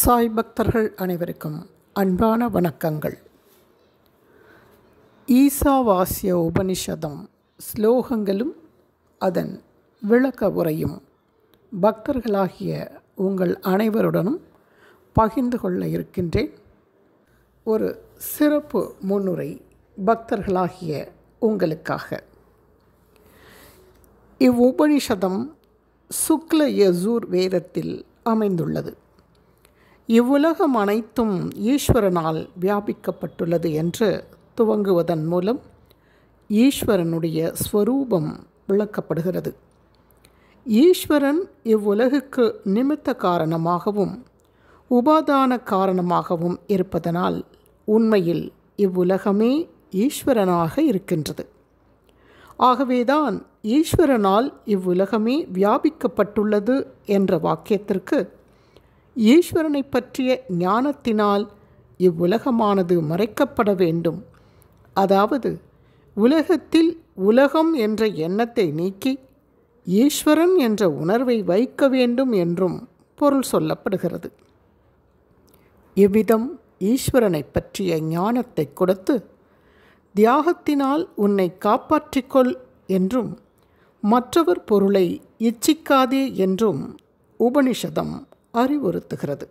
சாய் பக்தர்கள் அனைவருக்கும் அன்பான வணக்கங்கள் ஈசாவாசிய உபனிஷதம் ஸ்லோகங்களும் அதன் விளக்க உரையும் பக்தர்களாகிய உங்கள் அனைவருடனும் பகிர்ந்து கொள்ள இருக்கின்றேன் ஒரு சிறப்பு முன்னுரை பக்தர்களாகிய உங்களுக்காக இவ்வுபனிஷதம் சுக்ல யசூர் வேதத்தில் அமைந்துள்ளது இவ்வுலகம் அனைத்தும் ஈஸ்வரனால் வியாபிக்கப்பட்டுள்ளது என்று துவங்குவதன் மூலம் ஈஸ்வரனுடைய ஸ்வரூபம் விளக்கப்படுகிறது ஈஸ்வரன் இவ்வுலகுக்கு நிமித்த காரணமாகவும் உபாதான காரணமாகவும் இருப்பதனால் உண்மையில் இவ்வுலகமே ஈஸ்வரனாக இருக்கின்றது ஆகவேதான் ஈஸ்வரனால் இவ்வுலகமே வியாபிக்கப்பட்டுள்ளது என்ற வாக்கியத்திற்கு ஈஸ்வரனை பற்றிய ஞானத்தினால் இவ்வுலகமானது மறைக்கப்பட வேண்டும் அதாவது உலகத்தில் உலகம் என்ற எண்ணத்தை நீக்கி ஈஸ்வரன் என்ற உணர்வை வைக்க வேண்டும் என்றும் பொருள் சொல்லப்படுகிறது இவ்விதம் ஈஸ்வரனை பற்றிய ஞானத்தை கொடுத்து தியாகத்தினால் உன்னை காப்பாற்றிக்கொள் என்றும் மற்றவர் பொருளை இச்சிக்காதே என்றும் உபனிஷதம் அறிவுறுத்துகிறது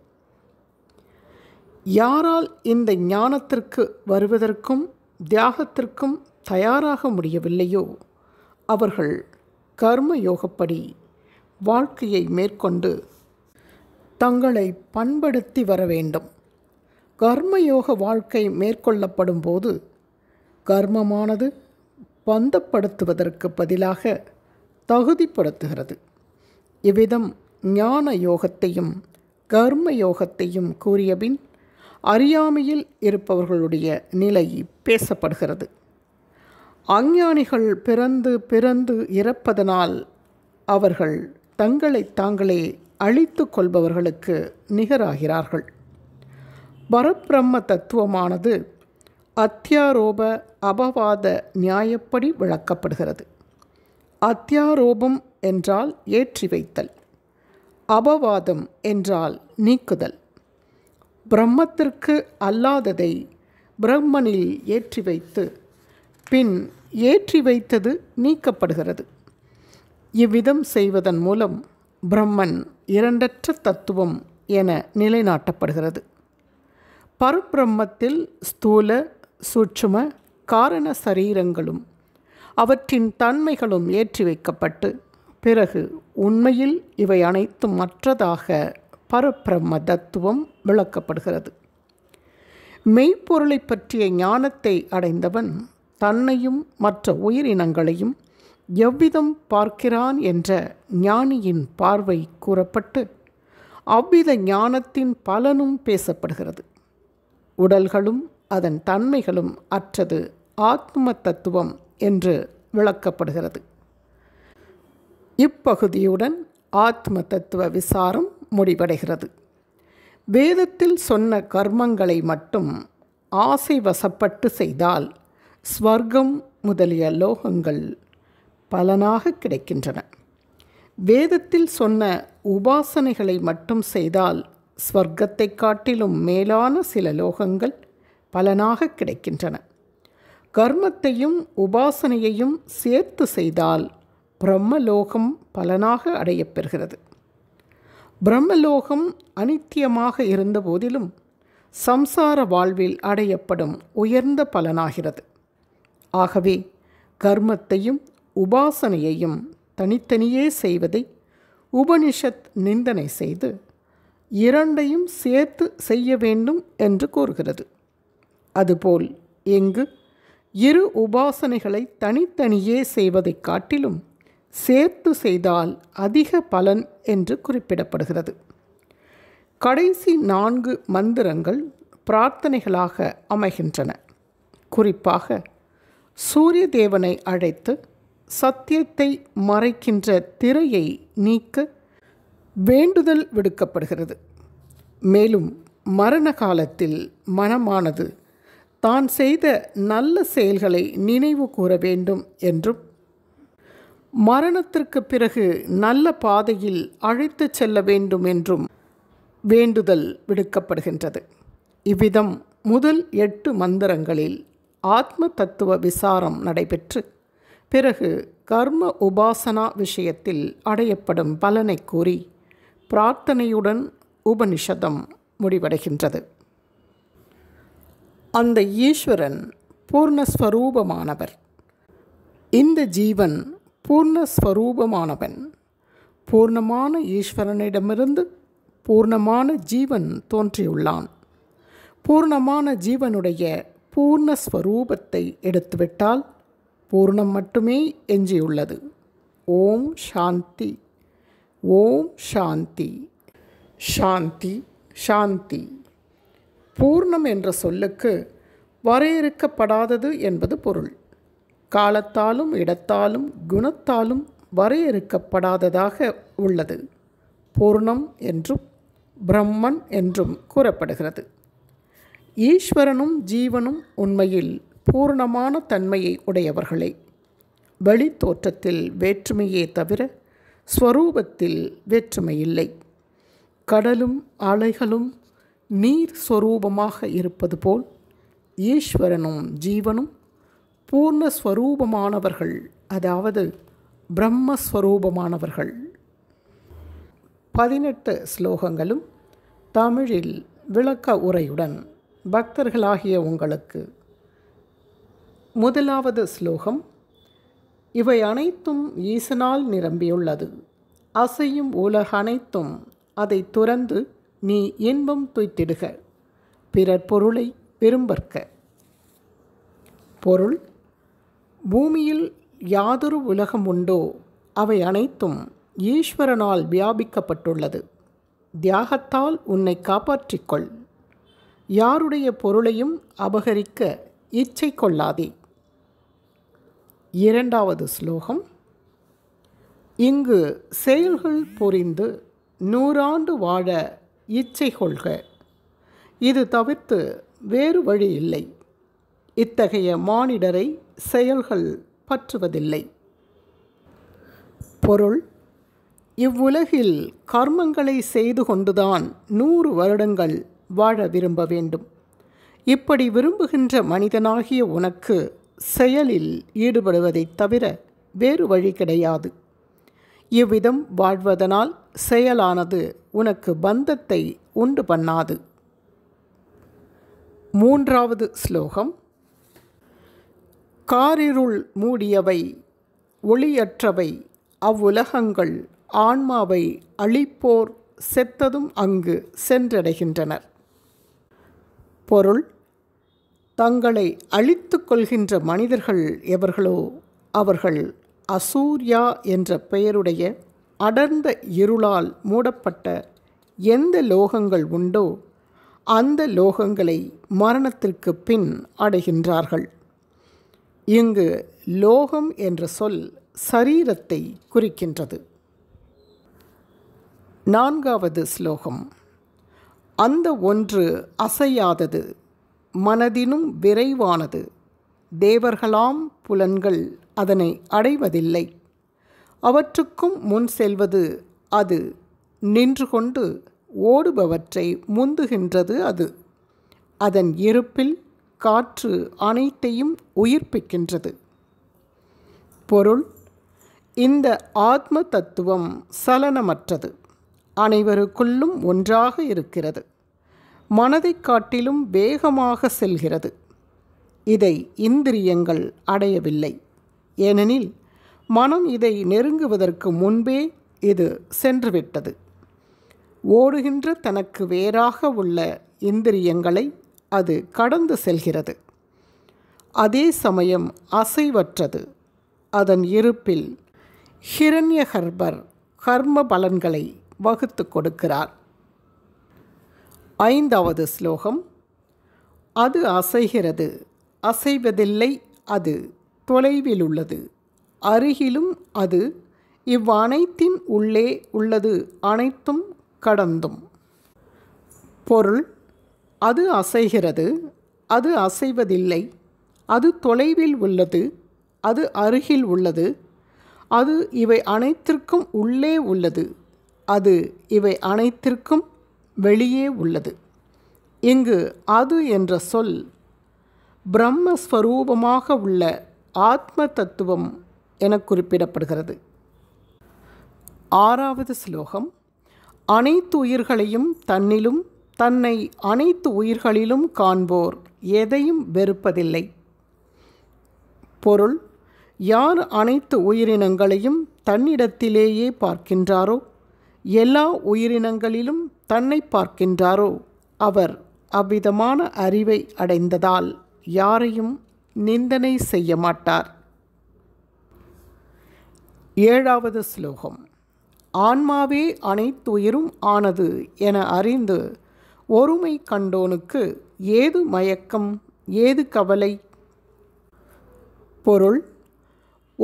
யாரால் இந்த ஞானத்திற்கு வருவதற்கும் தியாகத்திற்கும் தயாராக முடியவில்லையோ அவர்கள் கர்ம யோகப்படி வாழ்க்கையை மேற்கொண்டு தங்களை பண்படுத்தி வர வேண்டும் கர்மயோக வாழ்க்கை மேற்கொள்ளப்படும் போது கர்மமானது பந்தப்படுத்துவதற்கு பதிலாக தகுதிப்படுத்துகிறது இவ்விதம் ஞான யோகத்தையும் கர்ம யோகத்தையும் கூறியபின் அறியாமையில் இருப்பவர்களுடைய நிலை பேசப்படுகிறது அஞ்ஞானிகள் பிறந்து பிறந்து இறப்பதனால் அவர்கள் தங்களை தாங்களே அழித்து கொள்பவர்களுக்கு நிகராகிறார்கள் பரப்பிரம்ம தத்துவமானது அத்தியாரோப அபவாத நியாயப்படி விளக்கப்படுகிறது அத்தியாரோபம் என்றால் ஏற்றி வைத்தல் அபவாதம் என்றால் நீக்குதல் பிரம்மத்திற்கு அல்லாததை பிரம்மனில் ஏற்றி வைத்து பின் ஏற்றி வைத்தது நீக்கப்படுகிறது இவ்விதம் செய்வதன் மூலம் பிரம்மன் இரண்டற்ற தத்துவம் என நிலைநாட்டப்படுகிறது பரபிரம்மத்தில் ஸ்தூல சூட்சும காரண சரீரங்களும் அவற்றின் தன்மைகளும் ஏற்றி வைக்கப்பட்டு பிறகு உண்மையில் இவை அனைத்தும் மற்றதாக பரப்பிரம்ம தத்துவம் விளக்கப்படுகிறது மெய்ப்பொருளை பற்றிய ஞானத்தை அடைந்தவன் தன்னையும் மற்ற உயிரினங்களையும் எவ்விதம் பார்க்கிறான் என்ற ஞானியின் பார்வை கூறப்பட்டு அவ்வித ஞானத்தின் பலனும் பேசப்படுகிறது உடல்களும் அதன் தன்மைகளும் அற்றது ஆத்ம தத்துவம் என்று விளக்கப்படுகிறது இப்பகுதியுடன் ஆத்ம தத்துவ விசாரம் முடிவடைகிறது வேதத்தில் சொன்ன கர்மங்களை மட்டும் ஆசை வசப்பட்டு செய்தால் ஸ்வர்க்கம் முதலிய லோகங்கள் பலனாக கிடைக்கின்றன வேதத்தில் சொன்ன உபாசனைகளை மட்டும் செய்தால் ஸ்வர்க்கத்தை காட்டிலும் மேலான சில லோகங்கள் பலனாக கிடைக்கின்றன கர்மத்தையும் உபாசனையையும் சேர்த்து செய்தால் பிரம்மலோகம் பலனாக பெறுகிறது பிரம்மலோகம் அனித்தியமாக இருந்த போதிலும் சம்சார வாழ்வில் அடையப்படும் உயர்ந்த பலனாகிறது ஆகவே கர்மத்தையும் உபாசனையையும் தனித்தனியே செய்வதை உபனிஷத் நிந்தனை செய்து இரண்டையும் சேர்த்து செய்ய வேண்டும் என்று கூறுகிறது அதுபோல் இங்கு இரு உபாசனைகளை தனித்தனியே செய்வதைக் காட்டிலும் சேர்த்து செய்தால் அதிக பலன் என்று குறிப்பிடப்படுகிறது கடைசி நான்கு மந்திரங்கள் பிரார்த்தனைகளாக அமைகின்றன குறிப்பாக சூரிய தேவனை அழைத்து சத்தியத்தை மறைக்கின்ற திரையை நீக்க வேண்டுதல் விடுக்கப்படுகிறது மேலும் மரண காலத்தில் மனமானது தான் செய்த நல்ல செயல்களை நினைவு கூற வேண்டும் என்றும் மரணத்திற்கு பிறகு நல்ல பாதையில் அழைத்து செல்ல வேண்டும் என்றும் வேண்டுதல் விடுக்கப்படுகின்றது இவ்விதம் முதல் எட்டு மந்திரங்களில் ஆத்ம தத்துவ விசாரம் நடைபெற்று பிறகு கர்ம உபாசனா விஷயத்தில் அடையப்படும் பலனை கூறி பிரார்த்தனையுடன் உபனிஷதம் முடிவடைகின்றது அந்த ஈஸ்வரன் பூர்ணஸ்வரூபமானவர் இந்த ஜீவன் பூர்ணஸ்வரூபமானவன் பூர்ணமான ஈஸ்வரனிடமிருந்து பூர்ணமான ஜீவன் தோன்றியுள்ளான் பூர்ணமான ஜீவனுடைய பூர்ணஸ்வரூபத்தை எடுத்துவிட்டால் பூர்ணம் மட்டுமே எஞ்சியுள்ளது ஓம் சாந்தி ஓம் சாந்தி சாந்தி சாந்தி பூர்ணம் என்ற சொல்லுக்கு வரையறுக்கப்படாதது என்பது பொருள் காலத்தாலும் இடத்தாலும் குணத்தாலும் வரையறுக்கப்படாததாக உள்ளது பூர்ணம் என்றும் பிரம்மன் என்றும் கூறப்படுகிறது ஈஸ்வரனும் ஜீவனும் உண்மையில் பூர்ணமான தன்மையை உடையவர்களே தோற்றத்தில் வேற்றுமையே தவிர ஸ்வரூபத்தில் வேற்றுமையில்லை கடலும் அலைகளும் நீர் ஸ்வரூபமாக இருப்பது போல் ஈஸ்வரனும் ஜீவனும் பூர்ணஸ்வரூபமானவர்கள் அதாவது பிரம்மஸ்வரூபமானவர்கள் பதினெட்டு ஸ்லோகங்களும் தமிழில் விளக்க உரையுடன் பக்தர்களாகிய உங்களுக்கு முதலாவது ஸ்லோகம் இவை அனைத்தும் ஈசனால் நிரம்பியுள்ளது அசையும் உலக அனைத்தும் அதை துறந்து நீ இன்பம் துய்த்திடுக பிறர் பொருளை விரும்பற்க பொருள் பூமியில் யாதொரு உலகம் உண்டோ அவை அனைத்தும் ஈஸ்வரனால் வியாபிக்கப்பட்டுள்ளது தியாகத்தால் உன்னை காப்பாற்றிக்கொள் யாருடைய பொருளையும் அபகரிக்க இச்சை கொள்ளாதே இரண்டாவது ஸ்லோகம் இங்கு செயல்கள் புரிந்து நூறாண்டு வாழ இச்சை கொள்க இது தவிர்த்து வேறு வழி இல்லை இத்தகைய மானிடரை செயல்கள் பற்றுவதில்லை பொருள் இவ்வுலகில் கர்மங்களை செய்து கொண்டுதான் நூறு வருடங்கள் வாழ விரும்ப வேண்டும் இப்படி விரும்புகின்ற மனிதனாகிய உனக்கு செயலில் ஈடுபடுவதைத் தவிர வேறு வழி கிடையாது இவ்விதம் வாழ்வதனால் செயலானது உனக்கு பந்தத்தை உண்டு பண்ணாது மூன்றாவது ஸ்லோகம் காரிருள் மூடியவை ஒளியற்றவை அவ்வுலகங்கள் ஆன்மாவை அழிப்போர் செத்ததும் அங்கு சென்றடைகின்றனர் பொருள் தங்களை அழித்து கொள்கின்ற மனிதர்கள் எவர்களோ அவர்கள் அசூர்யா என்ற பெயருடைய அடர்ந்த இருளால் மூடப்பட்ட எந்த லோகங்கள் உண்டோ அந்த லோகங்களை மரணத்திற்கு பின் அடைகின்றார்கள் இங்கு லோகம் என்ற சொல் சரீரத்தை குறிக்கின்றது நான்காவது ஸ்லோகம் அந்த ஒன்று அசையாதது மனதினும் விரைவானது தேவர்களாம் புலன்கள் அதனை அடைவதில்லை அவற்றுக்கும் முன் செல்வது அது நின்று கொண்டு ஓடுபவற்றை முந்துகின்றது அது அதன் இருப்பில் காற்று அனைத்தையும் உயிர்ப்பிக்கின்றது பொருள் இந்த ஆத்ம தத்துவம் சலனமற்றது அனைவருக்குள்ளும் ஒன்றாக இருக்கிறது மனதை காட்டிலும் வேகமாக செல்கிறது இதை இந்திரியங்கள் அடையவில்லை ஏனெனில் மனம் இதை நெருங்குவதற்கு முன்பே இது சென்றுவிட்டது ஓடுகின்ற தனக்கு வேறாக உள்ள இந்திரியங்களை அது கடந்து செல்கிறது அதே சமயம் அசைவற்றது அதன் இருப்பில் ஹிரண்ய கர்ம பலன்களை வகுத்து கொடுக்கிறார் ஐந்தாவது ஸ்லோகம் அது அசைகிறது அசைவதில்லை அது தொலைவில் உள்ளது அருகிலும் அது இவ்வனைத்தின் உள்ளே உள்ளது அனைத்தும் கடந்தும் பொருள் அது அசைகிறது அது அசைவதில்லை அது தொலைவில் உள்ளது அது அருகில் உள்ளது அது இவை அனைத்திற்கும் உள்ளே உள்ளது அது இவை அனைத்திற்கும் வெளியே உள்ளது இங்கு அது என்ற சொல் பிரம்மஸ்வரூபமாக உள்ள ஆத்ம தத்துவம் என குறிப்பிடப்படுகிறது ஆறாவது ஸ்லோகம் அனைத்து உயிர்களையும் தன்னிலும் தன்னை அனைத்து உயிர்களிலும் காண்போர் எதையும் வெறுப்பதில்லை பொருள் யார் அனைத்து உயிரினங்களையும் தன்னிடத்திலேயே பார்க்கின்றாரோ எல்லா உயிரினங்களிலும் தன்னை பார்க்கின்றாரோ அவர் அவ்விதமான அறிவை அடைந்ததால் யாரையும் நிந்தனை செய்ய மாட்டார் ஏழாவது ஸ்லோகம் ஆன்மாவே அனைத்து உயிரும் ஆனது என அறிந்து ஒருமை கண்டோனுக்கு ஏது மயக்கம் ஏது கவலை பொருள்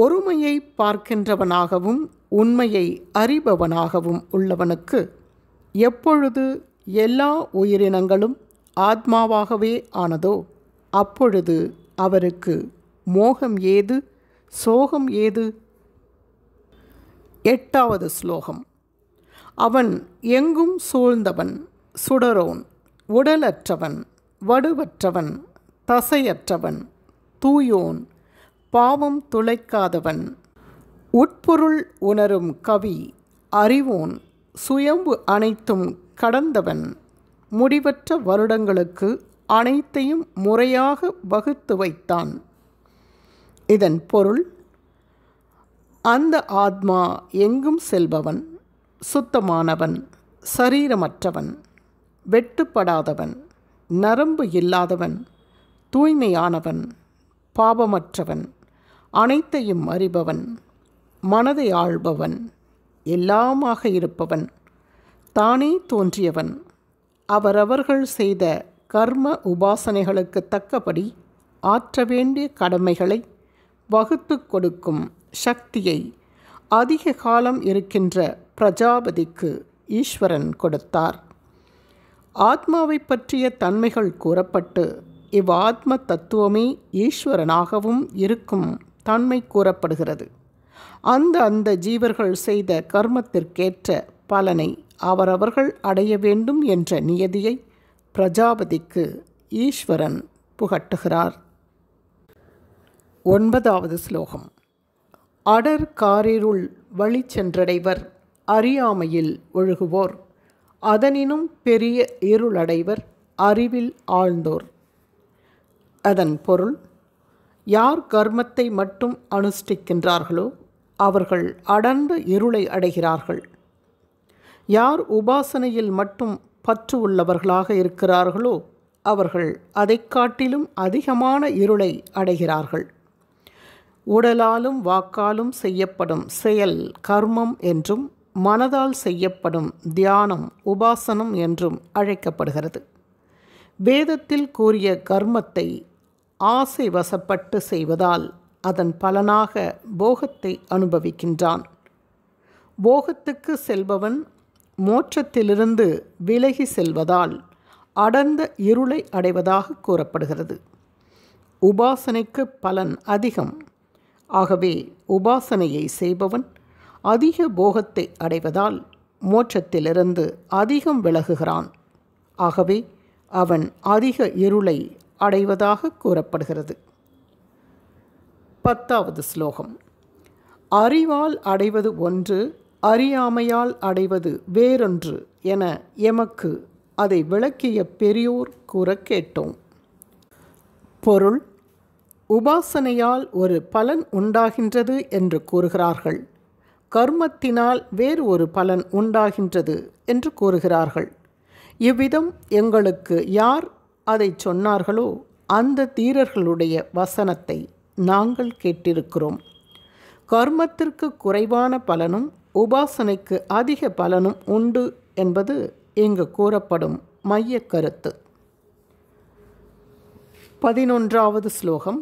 ஒருமையை பார்க்கின்றவனாகவும் உண்மையை அறிபவனாகவும் உள்ளவனுக்கு எப்பொழுது எல்லா உயிரினங்களும் ஆத்மாவாகவே ஆனதோ அப்பொழுது அவருக்கு மோகம் ஏது சோகம் ஏது எட்டாவது ஸ்லோகம் அவன் எங்கும் சூழ்ந்தவன் சுடரோன் உடலற்றவன் வடுவற்றவன் தசையற்றவன் தூயோன் பாவம் துளைக்காதவன் உட்பொருள் உணரும் கவி அறிவோன் சுயம்பு அனைத்தும் கடந்தவன் முடிவற்ற வருடங்களுக்கு அனைத்தையும் முறையாக வகுத்து வைத்தான் இதன் பொருள் அந்த ஆத்மா எங்கும் செல்பவன் சுத்தமானவன் சரீரமற்றவன் வெட்டுப்படாதவன் நரம்பு இல்லாதவன் தூய்மையானவன் பாவமற்றவன் அனைத்தையும் அறிபவன் மனதை ஆள்பவன் எல்லாமாக இருப்பவன் தானே தோன்றியவன் அவரவர்கள் செய்த கர்ம உபாசனைகளுக்கு தக்கபடி ஆற்ற வேண்டிய கடமைகளை வகுத்து கொடுக்கும் சக்தியை அதிக காலம் இருக்கின்ற பிரஜாபதிக்கு ஈஸ்வரன் கொடுத்தார் ஆத்மாவை பற்றிய தன்மைகள் கூறப்பட்டு இவ்வாத்ம தத்துவமே ஈஸ்வரனாகவும் இருக்கும் தன்மை கூறப்படுகிறது அந்த அந்த ஜீவர்கள் செய்த கர்மத்திற்கேற்ற பலனை அவரவர்கள் அடைய வேண்டும் என்ற நியதியை பிரஜாபதிக்கு ஈஸ்வரன் புகட்டுகிறார் ஒன்பதாவது ஸ்லோகம் அடர் காரிருள் வழி சென்றடைவர் அறியாமையில் ஒழுகுவோர் அதனினும் பெரிய இருளடைவர் அறிவில் ஆழ்ந்தோர் அதன் பொருள் யார் கர்மத்தை மட்டும் அனுஷ்டிக்கின்றார்களோ அவர்கள் அடர்ந்த இருளை அடைகிறார்கள் யார் உபாசனையில் மட்டும் பற்று உள்ளவர்களாக இருக்கிறார்களோ அவர்கள் அதை காட்டிலும் அதிகமான இருளை அடைகிறார்கள் உடலாலும் வாக்காலும் செய்யப்படும் செயல் கர்மம் என்றும் மனதால் செய்யப்படும் தியானம் உபாசனம் என்றும் அழைக்கப்படுகிறது வேதத்தில் கூறிய கர்மத்தை ஆசை வசப்பட்டு செய்வதால் அதன் பலனாக போகத்தை அனுபவிக்கின்றான் போகத்துக்கு செல்பவன் மோட்சத்திலிருந்து விலகி செல்வதால் அடர்ந்த இருளை அடைவதாக கூறப்படுகிறது உபாசனைக்கு பலன் அதிகம் ஆகவே உபாசனையை செய்பவன் அதிக போகத்தை அடைவதால் மோட்சத்திலிருந்து அதிகம் விலகுகிறான் ஆகவே அவன் அதிக இருளை அடைவதாக கூறப்படுகிறது பத்தாவது ஸ்லோகம் அறிவால் அடைவது ஒன்று அறியாமையால் அடைவது வேறொன்று என எமக்கு அதை விளக்கிய பெரியோர் கூற கேட்டோம் பொருள் உபாசனையால் ஒரு பலன் உண்டாகின்றது என்று கூறுகிறார்கள் கர்மத்தினால் வேறு ஒரு பலன் உண்டாகின்றது என்று கூறுகிறார்கள் இவ்விதம் எங்களுக்கு யார் அதை சொன்னார்களோ அந்த தீரர்களுடைய வசனத்தை நாங்கள் கேட்டிருக்கிறோம் கர்மத்திற்கு குறைவான பலனும் உபாசனைக்கு அதிக பலனும் உண்டு என்பது இங்கு கூறப்படும் மைய கருத்து பதினொன்றாவது ஸ்லோகம்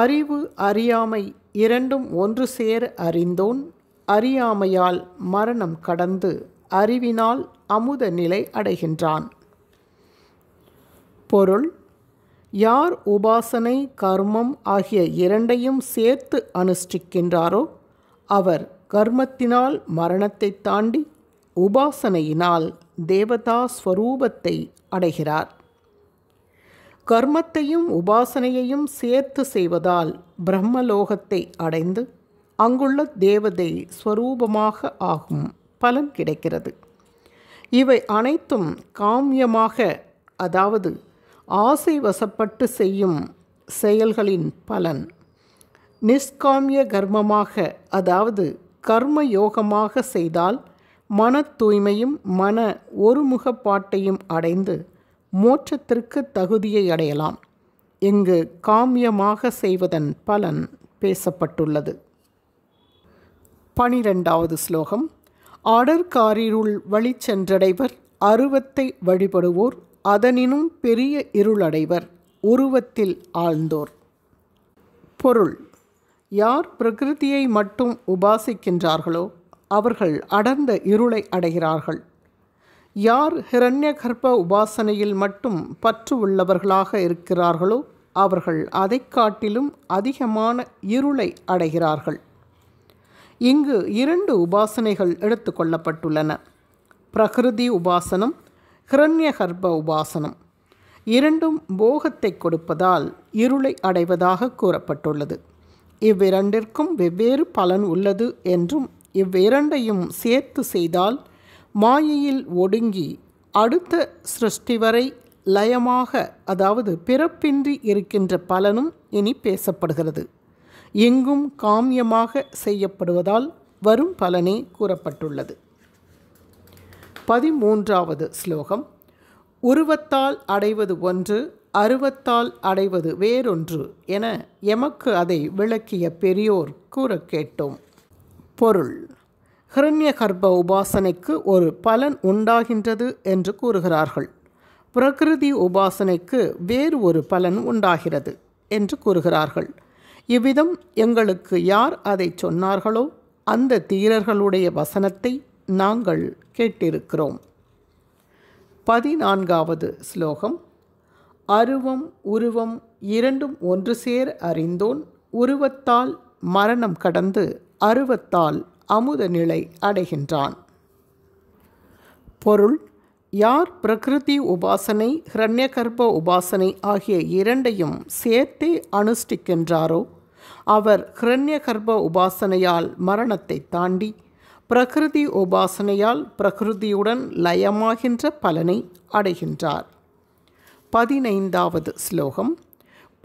அறிவு அறியாமை இரண்டும் ஒன்று சேர அறிந்தோன் அறியாமையால் மரணம் கடந்து அறிவினால் அமுத நிலை அடைகின்றான் பொருள் யார் உபாசனை கர்மம் ஆகிய இரண்டையும் சேர்த்து அனுஷ்டிக்கின்றாரோ அவர் கர்மத்தினால் மரணத்தை தாண்டி உபாசனையினால் தேவதா ஸ்வரூபத்தை அடைகிறார் கர்மத்தையும் உபாசனையையும் சேர்த்து செய்வதால் பிரம்மலோகத்தை அடைந்து அங்குள்ள தேவதை ஸ்வரூபமாக ஆகும் பலன் கிடைக்கிறது இவை அனைத்தும் காமியமாக அதாவது ஆசை வசப்பட்டு செய்யும் செயல்களின் பலன் நிஷ்காமிய கர்மமாக அதாவது கர்ம யோகமாக செய்தால் மன தூய்மையும் மன ஒருமுகப்பாட்டையும் அடைந்து மோட்சத்திற்கு தகுதியை அடையலாம் இங்கு காமியமாக செய்வதன் பலன் பேசப்பட்டுள்ளது பனிரெண்டாவது ஸ்லோகம் ஆடற்காரிருள் வழி சென்றடைவர் அருவத்தை வழிபடுவோர் அதனினும் பெரிய இருளடைவர் உருவத்தில் ஆழ்ந்தோர் பொருள் யார் பிரகிருதியை மட்டும் உபாசிக்கின்றார்களோ அவர்கள் அடர்ந்த இருளை அடைகிறார்கள் யார் ஹிரண்யகர்ப்ப உபாசனையில் மட்டும் பற்று உள்ளவர்களாக இருக்கிறார்களோ அவர்கள் அதை காட்டிலும் அதிகமான இருளை அடைகிறார்கள் இங்கு இரண்டு உபாசனைகள் எடுத்துக்கொள்ளப்பட்டுள்ளன பிரகிருதி உபாசனம் கர்ப்ப உபாசனம் இரண்டும் போகத்தை கொடுப்பதால் இருளை அடைவதாக கூறப்பட்டுள்ளது இவ்விரண்டிற்கும் வெவ்வேறு பலன் உள்ளது என்றும் இவ்விரண்டையும் சேர்த்து செய்தால் மாயையில் ஒடுங்கி அடுத்த சிருஷ்டி வரை லயமாக அதாவது பிறப்பின்றி இருக்கின்ற பலனும் இனி பேசப்படுகிறது எங்கும் காமியமாக செய்யப்படுவதால் வரும் பலனே கூறப்பட்டுள்ளது பதிமூன்றாவது ஸ்லோகம் உருவத்தால் அடைவது ஒன்று அருவத்தால் அடைவது வேறொன்று என எமக்கு அதை விளக்கிய பெரியோர் கூற கேட்டோம் பொருள் ஹிரண்ய கர்ப்ப உபாசனைக்கு ஒரு பலன் உண்டாகின்றது என்று கூறுகிறார்கள் பிரகிருதி உபாசனைக்கு வேறு ஒரு பலன் உண்டாகிறது என்று கூறுகிறார்கள் இவ்விதம் எங்களுக்கு யார் அதை சொன்னார்களோ அந்த தீரர்களுடைய வசனத்தை நாங்கள் கேட்டிருக்கிறோம் பதினான்காவது ஸ்லோகம் அருவம் உருவம் இரண்டும் ஒன்று சேர அறிந்தோன் உருவத்தால் மரணம் கடந்து அருவத்தால் அமுத நிலை அடைகின்றான் பொருள் யார் பிரகிருதி உபாசனை ஹிரண்யகர்ப்ப உபாசனை ஆகிய இரண்டையும் சேர்த்தே அனுஷ்டிக்கின்றாரோ அவர் ஹிரண்யகர்ப்ப உபாசனையால் மரணத்தை தாண்டி பிரகிருதி உபாசனையால் பிரகிருதியுடன் லயமாகின்ற பலனை அடைகின்றார் பதினைந்தாவது ஸ்லோகம்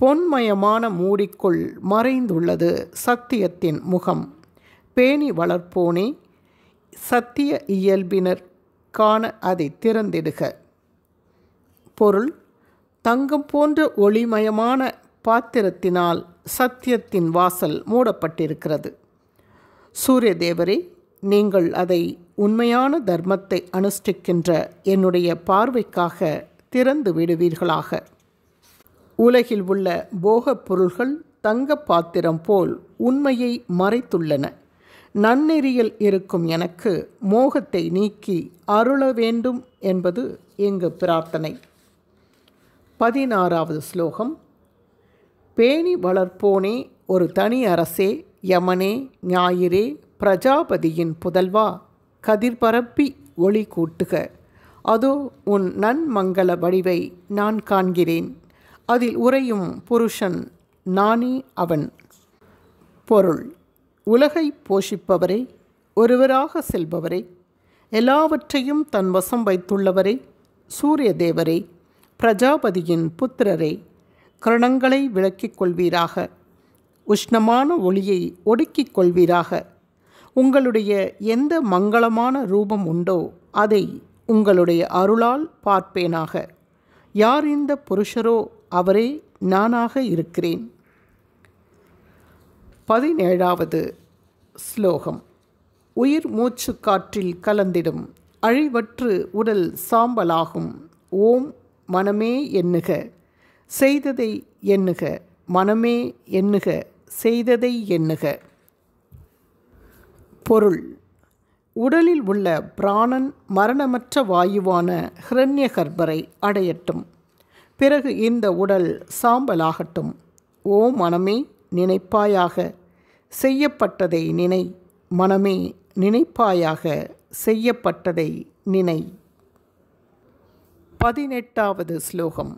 பொன்மயமான மூடிக்குள் மறைந்துள்ளது சத்தியத்தின் முகம் பேணி வளர்ப்போனே சத்திய இயல்பினர் காண அதை திறந்திடுக பொருள் தங்கம் போன்ற ஒளிமயமான பாத்திரத்தினால் சத்தியத்தின் வாசல் மூடப்பட்டிருக்கிறது சூரிய தேவரே நீங்கள் அதை உண்மையான தர்மத்தை அனுஷ்டிக்கின்ற என்னுடைய பார்வைக்காக திறந்து விடுவீர்களாக உலகில் உள்ள போகப் பொருள்கள் தங்க பாத்திரம் போல் உண்மையை மறைத்துள்ளன நன்னெறியில் இருக்கும் எனக்கு மோகத்தை நீக்கி அருள வேண்டும் என்பது எங்கு பிரார்த்தனை பதினாறாவது ஸ்லோகம் பேணி வளர்ப்போனே ஒரு தனி அரசே யமனே ஞாயிறே பிரஜாபதியின் புதல்வா கதிர்பரப்பி ஒளி கூட்டுக அதோ உன் நன்மங்கள வடிவை நான் காண்கிறேன் அதில் உறையும் புருஷன் நானே அவன் பொருள் உலகை போஷிப்பவரே ஒருவராக செல்பவரே எல்லாவற்றையும் தன் வசம் வைத்துள்ளவரே சூரிய தேவரே பிரஜாபதியின் புத்திரரே கிரணங்களை விளக்கிக் கொள்வீராக உஷ்ணமான ஒளியை ஒடுக்கிக் கொள்வீராக உங்களுடைய எந்த மங்களமான ரூபம் உண்டோ அதை உங்களுடைய அருளால் பார்ப்பேனாக யார் இந்த புருஷரோ அவரே நானாக இருக்கிறேன் பதினேழாவது ஸ்லோகம் உயிர் மூச்சு காற்றில் கலந்திடும் அழிவற்று உடல் சாம்பலாகும் ஓம் மனமே எண்ணுக செய்ததை எண்ணுக மனமே எண்ணுக செய்ததை எண்ணுக பொருள் உடலில் உள்ள பிராணன் மரணமற்ற வாயுவான ஹிரண்ய கர்ப்பரை அடையட்டும் பிறகு இந்த உடல் சாம்பலாகட்டும் ஓ மனமே நினைப்பாயாக செய்யப்பட்டதை நினை மனமே நினைப்பாயாக செய்யப்பட்டதை நினை பதினெட்டாவது ஸ்லோகம்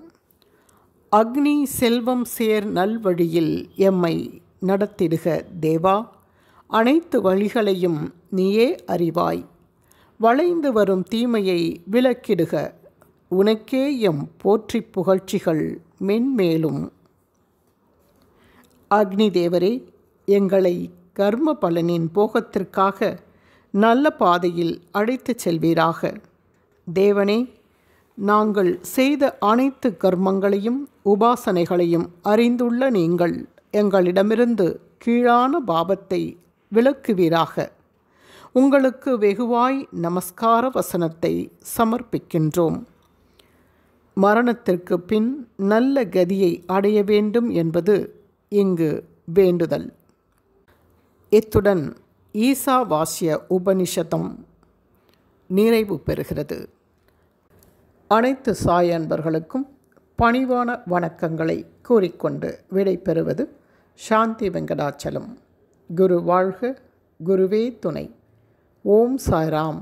அக்னி செல்வம் சேர் நல்வழியில் எம்மை நடத்திடுக தேவா அனைத்து வழிகளையும் நீயே அறிவாய் வளைந்து வரும் தீமையை விளக்கிடுக உனக்கே எம் போற்றி புகழ்ச்சிகள் மென்மேலும் அக்னி தேவரே எங்களை கர்ம பலனின் போகத்திற்காக நல்ல பாதையில் அழைத்து செல்வீராக தேவனே நாங்கள் செய்த அனைத்து கர்மங்களையும் உபாசனைகளையும் அறிந்துள்ள நீங்கள் எங்களிடமிருந்து கீழான பாபத்தை விளக்குவீராக உங்களுக்கு வெகுவாய் நமஸ்கார வசனத்தை சமர்ப்பிக்கின்றோம் மரணத்திற்கு பின் நல்ல கதியை அடைய வேண்டும் என்பது இங்கு வேண்டுதல் இத்துடன் ஈசா வாசிய உபனிஷதம் நிறைவு பெறுகிறது அனைத்து சாயன்பர்களுக்கும் பணிவான வணக்கங்களை கூறிக்கொண்டு விடைபெறுவது சாந்தி வெங்கடாச்சலம் குரு வாழ்க குருவே துணை ஓம் சாய்ராம்